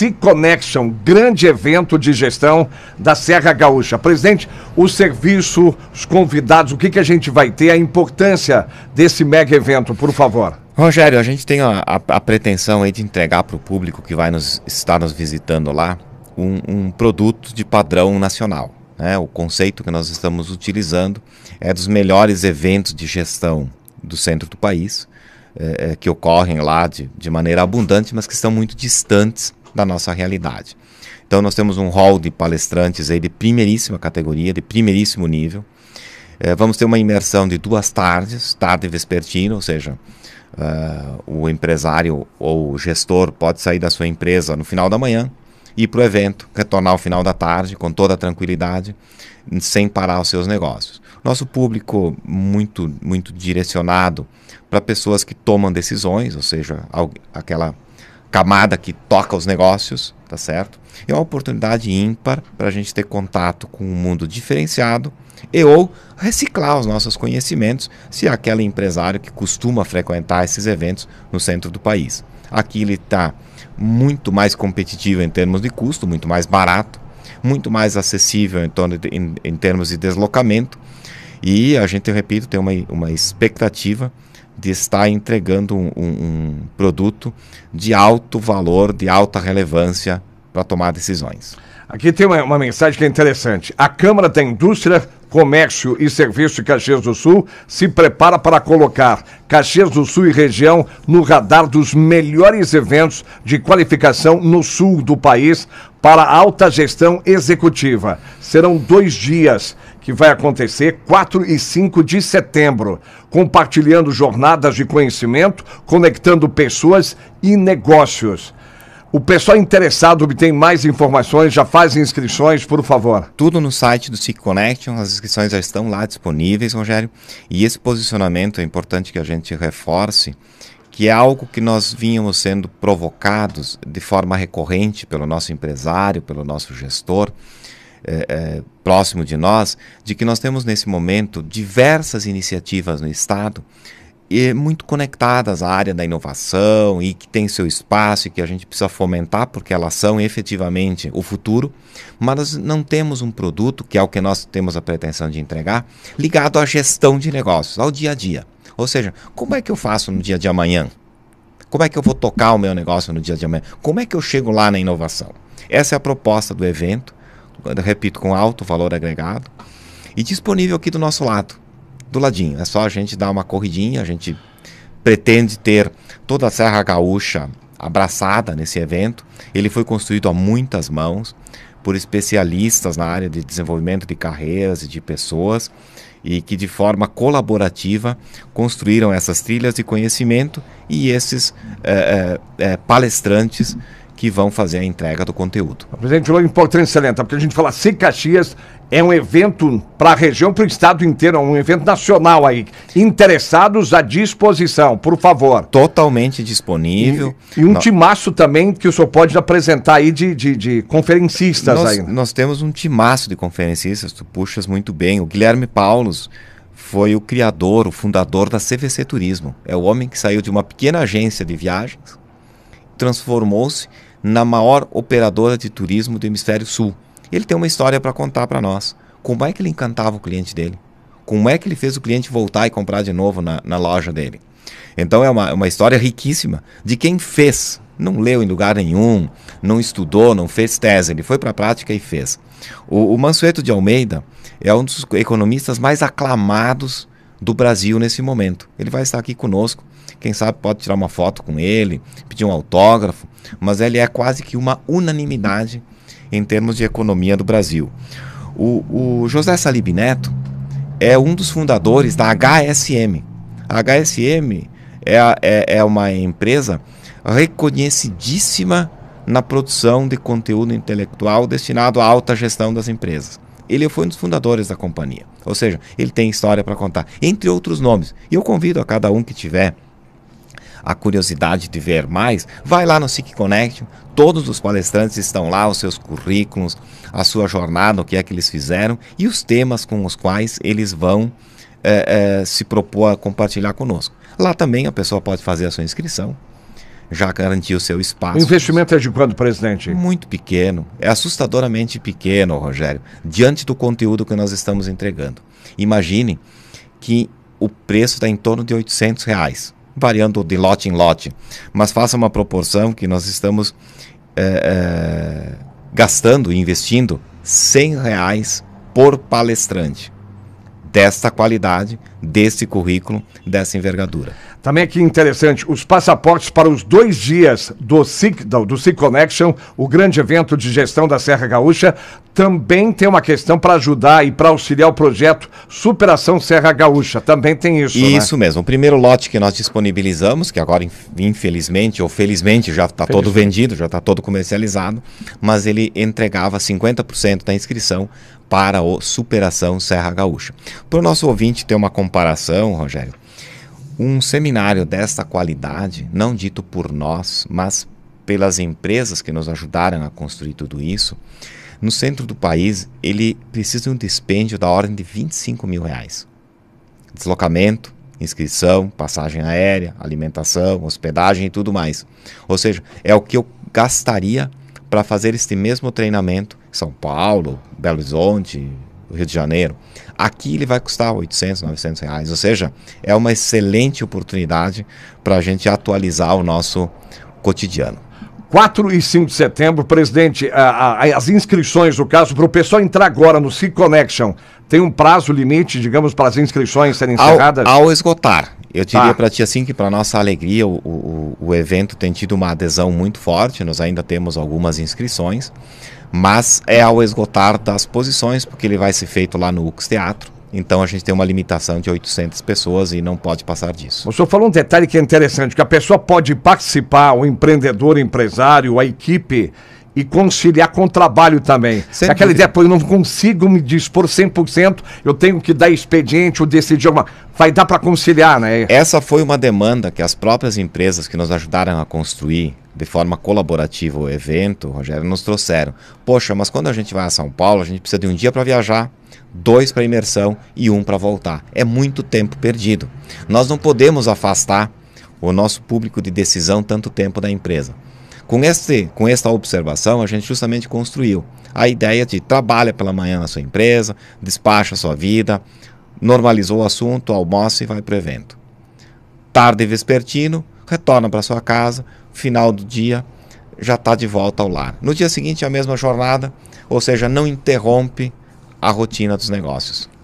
C Connection, grande evento de gestão da Serra Gaúcha. Presidente, o serviço, os convidados, o que, que a gente vai ter, a importância desse mega evento, por favor. Rogério, a gente tem a, a, a pretensão aí de entregar para o público que vai nos, estar nos visitando lá um, um produto de padrão nacional. Né? O conceito que nós estamos utilizando é dos melhores eventos de gestão do centro do país, é, é, que ocorrem lá de, de maneira abundante, mas que estão muito distantes da nossa realidade. Então nós temos um hall de palestrantes aí de primeiríssima categoria, de primeiríssimo nível. É, vamos ter uma imersão de duas tardes, tarde vespertina, ou seja, uh, o empresário ou o gestor pode sair da sua empresa no final da manhã, ir para o evento, retornar ao final da tarde com toda a tranquilidade, sem parar os seus negócios. Nosso público muito muito direcionado para pessoas que tomam decisões, ou seja, aquela camada que toca os negócios, tá certo? É uma oportunidade ímpar para a gente ter contato com um mundo diferenciado e ou reciclar os nossos conhecimentos se é aquele empresário que costuma frequentar esses eventos no centro do país. Aqui ele está muito mais competitivo em termos de custo, muito mais barato, muito mais acessível em, torno de, em, em termos de deslocamento. E a gente, eu repito, tem uma, uma expectativa de estar entregando um, um, um produto de alto valor, de alta relevância para tomar decisões. Aqui tem uma, uma, mensagem que é interessante. A Câmara da Indústria, Comércio e Serviço de Caxias do Sul se prepara para colocar Caxias do Sul e região no radar dos melhores eventos de qualificação no sul do país para alta gestão executiva. Serão dois dias que vai acontecer 4 e 5 de setembro, compartilhando jornadas de conhecimento, conectando pessoas e negócios. O pessoal interessado obtém mais informações, já faz inscrições, por favor. Tudo no site do Se Connection, as inscrições já estão lá disponíveis, Rogério. E esse posicionamento é importante que a gente reforce, que é algo que nós vínhamos sendo provocados de forma recorrente pelo nosso empresário, pelo nosso gestor, é, é, próximo de nós, de que nós temos nesse momento diversas iniciativas no Estado e muito conectadas à área da inovação e que tem seu espaço e que a gente precisa fomentar porque elas são efetivamente o futuro, mas não temos um produto, que é o que nós temos a pretensão de entregar, ligado à gestão de negócios, ao dia a dia. Ou seja, como é que eu faço no dia de amanhã? Como é que eu vou tocar o meu negócio no dia de amanhã? Como é que eu chego lá na inovação? Essa é a proposta do evento repito, com alto valor agregado, e disponível aqui do nosso lado, do ladinho. É só a gente dar uma corridinha, a gente pretende ter toda a Serra Gaúcha abraçada nesse evento. Ele foi construído a muitas mãos por especialistas na área de desenvolvimento de carreiras e de pessoas e que de forma colaborativa construíram essas trilhas de conhecimento e esses é, é, palestrantes que vão fazer a entrega do conteúdo. Presidente Lula, é importante excelente, porque a gente fala sem assim, Caxias é um evento para a região, para o estado inteiro, é um evento nacional aí. Interessados à disposição, por favor. Totalmente disponível. E, e um timaço também que o senhor pode apresentar aí de, de, de conferencistas nós, aí. Nós temos um timaço de conferencistas, tu puxas muito bem. O Guilherme Paulos foi o criador, o fundador da CVC Turismo. É o homem que saiu de uma pequena agência de viagens, transformou-se na maior operadora de turismo do hemisfério sul. Ele tem uma história para contar para nós. Como é que ele encantava o cliente dele? Como é que ele fez o cliente voltar e comprar de novo na, na loja dele? Então é uma, uma história riquíssima de quem fez. Não leu em lugar nenhum, não estudou, não fez tese, ele foi para a prática e fez. O, o Mansueto de Almeida é um dos economistas mais aclamados do Brasil nesse momento. Ele vai estar aqui conosco quem sabe pode tirar uma foto com ele, pedir um autógrafo, mas ele é quase que uma unanimidade em termos de economia do Brasil. O, o José Salib Neto é um dos fundadores da HSM. A HSM é, é, é uma empresa reconhecidíssima na produção de conteúdo intelectual destinado à alta gestão das empresas. Ele foi um dos fundadores da companhia, ou seja, ele tem história para contar, entre outros nomes. E eu convido a cada um que tiver a curiosidade de ver mais, vai lá no SIC Connect, todos os palestrantes estão lá, os seus currículos, a sua jornada, o que é que eles fizeram e os temas com os quais eles vão é, é, se propor a compartilhar conosco. Lá também a pessoa pode fazer a sua inscrição, já garantiu seu espaço. O investimento é de quando, presidente? Muito pequeno, é assustadoramente pequeno, Rogério, diante do conteúdo que nós estamos entregando. Imagine que o preço está em torno de 800 reais variando de lote em lote, mas faça uma proporção que nós estamos é, é, gastando e investindo 100 reais por palestrante desta qualidade, desse currículo, dessa envergadura. Também aqui interessante, os passaportes para os dois dias do SIC, do SIC Connection, o grande evento de gestão da Serra Gaúcha, também tem uma questão para ajudar e para auxiliar o projeto Superação Serra Gaúcha. Também tem isso, né? Isso né? mesmo. O primeiro lote que nós disponibilizamos, que agora infelizmente ou felizmente já está todo vendido, já está todo comercializado, mas ele entregava 50% da inscrição para o Superação Serra Gaúcha. Para o nosso ouvinte ter uma comparação, Rogério, um seminário desta qualidade, não dito por nós, mas pelas empresas que nos ajudaram a construir tudo isso, no centro do país, ele precisa de um dispêndio da ordem de 25 mil reais. Deslocamento, inscrição, passagem aérea, alimentação, hospedagem e tudo mais. Ou seja, é o que eu gastaria para fazer este mesmo treinamento são Paulo, Belo Horizonte, Rio de Janeiro. Aqui ele vai custar 800, 900 reais. Ou seja, é uma excelente oportunidade para a gente atualizar o nosso cotidiano. 4 e 5 de setembro, presidente, a, a, as inscrições, no caso, para o pessoal entrar agora no Sea Connection, tem um prazo limite, digamos, para as inscrições serem encerradas? Ao, ao esgotar. Eu diria tá. para ti assim que, para nossa alegria, o, o, o evento tem tido uma adesão muito forte, nós ainda temos algumas inscrições mas é ao esgotar das posições, porque ele vai ser feito lá no UX Teatro. Então a gente tem uma limitação de 800 pessoas e não pode passar disso. O senhor falou um detalhe que é interessante, que a pessoa pode participar, o empreendedor, o empresário, a equipe e conciliar com o trabalho também. Sem Aquela dúvida. ideia, pô, eu não consigo me dispor 100%, eu tenho que dar expediente ou decidir uma... Vai dar para conciliar, né? Essa foi uma demanda que as próprias empresas que nos ajudaram a construir de forma colaborativa o evento, Rogério, nos trouxeram. Poxa, mas quando a gente vai a São Paulo, a gente precisa de um dia para viajar, dois para imersão e um para voltar. É muito tempo perdido. Nós não podemos afastar o nosso público de decisão tanto tempo da empresa. Com, este, com esta observação, a gente justamente construiu a ideia de trabalha pela manhã na sua empresa, despacha a sua vida, normalizou o assunto, almoça e vai para o evento. Tarde vespertino, retorna para sua casa, final do dia já está de volta ao lar. No dia seguinte, a mesma jornada, ou seja, não interrompe a rotina dos negócios.